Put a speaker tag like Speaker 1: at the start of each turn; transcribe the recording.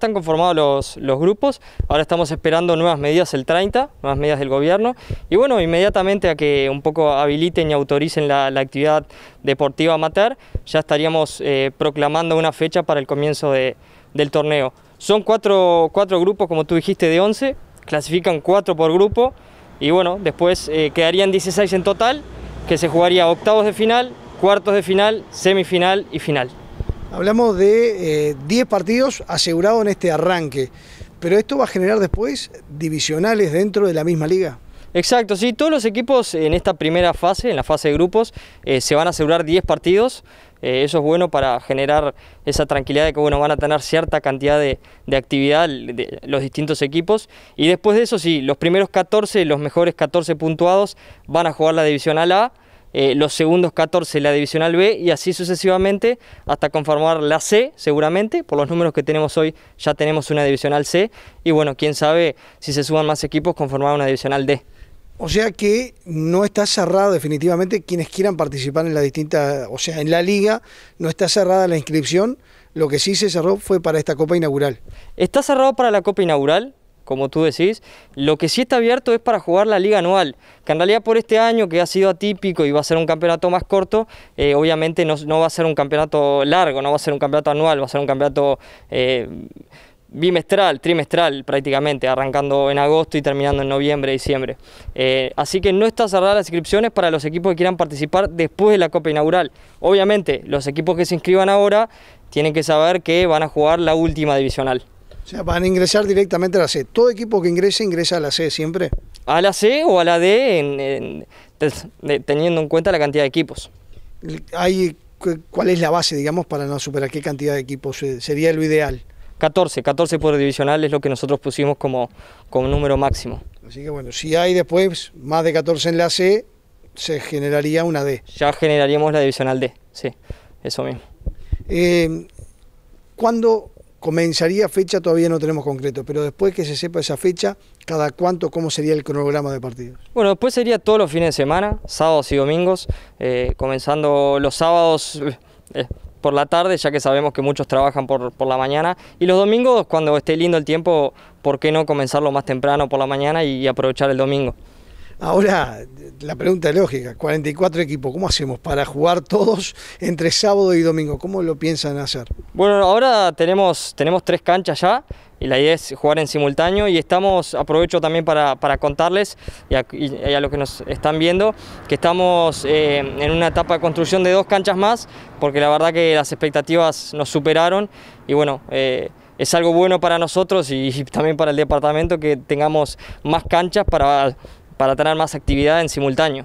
Speaker 1: Están conformados los, grupos, ahora estamos esperando nuevas medidas el 30, nuevas medidas del gobierno, y bueno, inmediatamente a que un poco habiliten y autoricen la, actividad deportiva amateur, ya estaríamos eh, proclamando una fecha para el comienzo del torneo. Son cuatro, grupos, como tú dijiste, de 11, clasifican cuatro por grupo, y bueno, después eh, quedarían 16 en total, que se jugaría octavos de final, cuartos de final, semifinal y final.
Speaker 2: Hablamos de 10 eh, partidos asegurados en este arranque, pero esto va a generar después divisionales dentro de la misma liga.
Speaker 1: Exacto, sí, todos los equipos en esta primera fase, en la fase de grupos, eh, se van a asegurar 10 partidos. Eh, eso es bueno para generar esa tranquilidad de que bueno, van a tener cierta cantidad de, actividad los distintos equipos. Y después de eso, sí, los primeros 14, los mejores 14 puntuados, van a jugar la División A. Eh, los segundos 14 la divisional B y así sucesivamente hasta conformar la C seguramente, por los números que tenemos hoy ya tenemos una divisional C y bueno, quién sabe si se suban más equipos conformar una divisional D.
Speaker 2: O sea que no está cerrado definitivamente quienes quieran participar en la distinta, o sea,
Speaker 1: en la liga, no está cerrada la inscripción, lo que sí se cerró fue para esta Copa Inaugural. Está cerrado para la Copa Inaugural, como tú decís. Lo que sí está abierto es para jugar la liga anual, que en realidad por este año que ha sido atípico y va a ser un campeonato más corto, eh, obviamente no, va a ser un campeonato largo, no va a ser un campeonato anual, va a ser un campeonato... Eh, bimestral, trimestral prácticamente, arrancando en agosto y terminando en noviembre, diciembre. Eh, así que no está cerrada las inscripciones para los equipos que quieran participar después de la Copa Inaugural. Obviamente, los equipos que se inscriban ahora tienen que saber que van a jugar la última divisional.
Speaker 2: O sea, van a ingresar directamente a la C. ¿Todo equipo que ingrese ingresa a la C siempre?
Speaker 1: A la C o a la D, teniendo en cuenta la cantidad de equipos. Hay,
Speaker 2: ¿Cuál es la base, digamos, para no superar qué cantidad de equipos eh, sería lo ideal?
Speaker 1: 14, 14 por divisional es lo que nosotros pusimos como, como número máximo.
Speaker 2: Así que bueno, si hay después más de 14 en la C, se generaría una D.
Speaker 1: Ya generaríamos la divisional D, sí, eso mismo. Eh, ¿Cuándo
Speaker 2: comenzaría fecha, todavía no tenemos concreto, pero después que se sepa esa fecha, cada cuánto, cómo sería el cronograma de partidos.
Speaker 1: Bueno, después sería todos los fines de semana, sábados y domingos, eh, comenzando los sábados... Eh, por la tarde, ya que sabemos que muchos trabajan por, la mañana. Y los domingos, cuando esté lindo el tiempo, ¿por qué no comenzarlo más temprano por la mañana y, y aprovechar el domingo? Ahora,
Speaker 2: la pregunta es lógica, 44 equipos, ¿cómo hacemos para jugar todos entre sábado y domingo? ¿Cómo lo piensan hacer?
Speaker 1: Bueno, ahora tenemos, tenemos tres canchas ya y la idea es jugar en simultáneo y estamos, aprovecho también para, contarles y a, los que nos están viendo, que estamos eh, en una etapa de construcción de dos canchas más, porque la verdad que las expectativas nos superaron y bueno, eh, es algo bueno para nosotros y, y, también para el departamento que tengamos más canchas para, para tener más actividad en simultáneo.